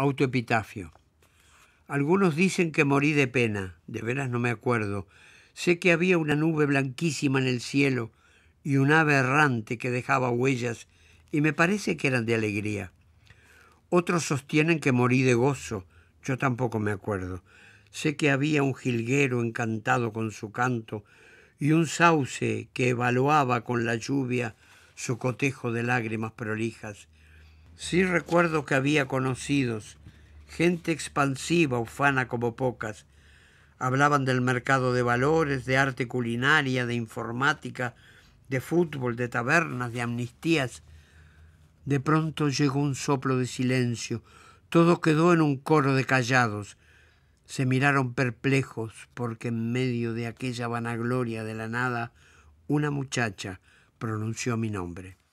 Autoepitafio. Algunos dicen que morí de pena, de veras no me acuerdo. Sé que había una nube blanquísima en el cielo y un ave errante que dejaba huellas y me parece que eran de alegría. Otros sostienen que morí de gozo, yo tampoco me acuerdo. Sé que había un jilguero encantado con su canto y un sauce que evaluaba con la lluvia su cotejo de lágrimas prolijas Sí recuerdo que había conocidos, gente expansiva, ufana como pocas. Hablaban del mercado de valores, de arte culinaria, de informática, de fútbol, de tabernas, de amnistías. De pronto llegó un soplo de silencio. Todo quedó en un coro de callados. Se miraron perplejos porque en medio de aquella vanagloria de la nada, una muchacha pronunció mi nombre.